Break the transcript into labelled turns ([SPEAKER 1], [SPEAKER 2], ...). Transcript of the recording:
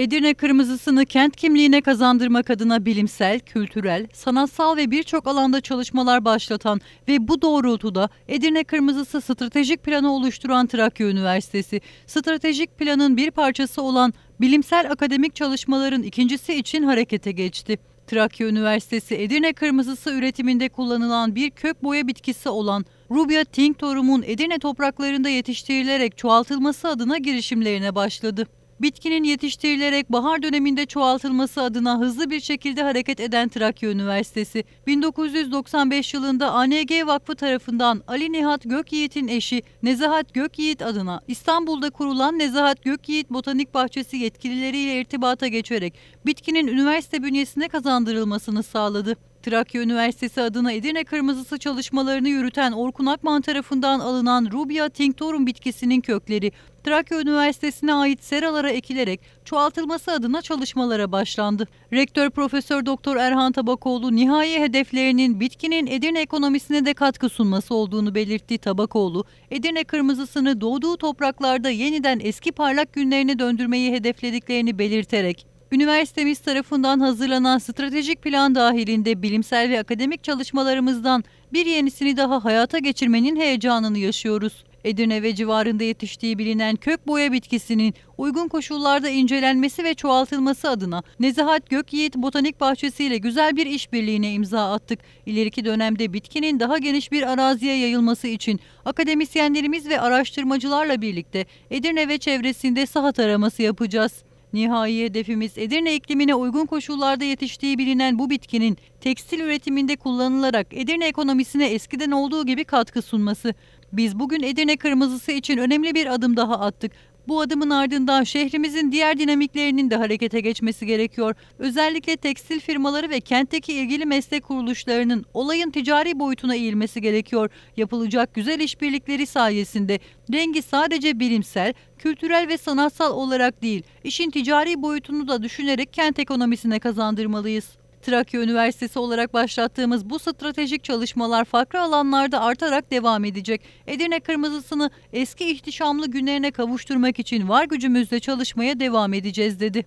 [SPEAKER 1] Edirne kırmızısını kent kimliğine kazandırmak adına bilimsel, kültürel, sanatsal ve birçok alanda çalışmalar başlatan ve bu doğrultuda Edirne kırmızısı stratejik planı oluşturan Trakya Üniversitesi, stratejik planın bir parçası olan bilimsel akademik çalışmaların ikincisi için harekete geçti. Trakya Üniversitesi Edirne kırmızısı üretiminde kullanılan bir kök boya bitkisi olan Rubia tinctorum'un Edirne topraklarında yetiştirilerek çoğaltılması adına girişimlerine başladı. Bitkinin yetiştirilerek bahar döneminde çoğaltılması adına hızlı bir şekilde hareket eden Trakya Üniversitesi, 1995 yılında ANG Vakfı tarafından Ali Nihat Gökyiğit'in eşi Nezahat Gökyiğit adına İstanbul'da kurulan Nezahat Gökyiğit Botanik Bahçesi yetkilileriyle irtibata geçerek bitkinin üniversite bünyesine kazandırılmasını sağladı. Trakya Üniversitesi adına Edirne kırmızısı çalışmalarını yürüten Orkun Akman tarafından alınan Rubia tinctorum bitkisinin kökleri Trakya Üniversitesi'ne ait seralara ekilerek çoğaltılması adına çalışmalara başlandı. Rektör Profesör Doktor Erhan Tabakoğlu nihai hedeflerinin bitkinin Edirne ekonomisine de katkı sunması olduğunu belirtti Tabakoğlu. Edirne kırmızısını doğduğu topraklarda yeniden eski parlak günlerine döndürmeyi hedeflediklerini belirterek Üniversitemiz tarafından hazırlanan stratejik plan dahilinde bilimsel ve akademik çalışmalarımızdan bir yenisini daha hayata geçirmenin heyecanını yaşıyoruz. Edirne ve civarında yetiştiği bilinen kök boya bitkisinin uygun koşullarda incelenmesi ve çoğaltılması adına Nezahat Gökyiğit Botanik Bahçesi ile güzel bir işbirliğine imza attık. İleriki dönemde bitkinin daha geniş bir araziye yayılması için akademisyenlerimiz ve araştırmacılarla birlikte Edirne ve çevresinde saha taraması yapacağız. Nihai hedefimiz Edirne iklimine uygun koşullarda yetiştiği bilinen bu bitkinin tekstil üretiminde kullanılarak Edirne ekonomisine eskiden olduğu gibi katkı sunması. Biz bugün Edirne kırmızısı için önemli bir adım daha attık. Bu adımın ardından şehrimizin diğer dinamiklerinin de harekete geçmesi gerekiyor. Özellikle tekstil firmaları ve kentteki ilgili meslek kuruluşlarının olayın ticari boyutuna eğilmesi gerekiyor. Yapılacak güzel işbirlikleri sayesinde rengi sadece bilimsel, kültürel ve sanatsal olarak değil, işin ticari boyutunu da düşünerek kent ekonomisine kazandırmalıyız. Trakya Üniversitesi olarak başlattığımız bu stratejik çalışmalar farklı alanlarda artarak devam edecek. Edirne Kırmızısını eski ihtişamlı günlerine kavuşturmak için var gücümüzle çalışmaya devam edeceğiz dedi.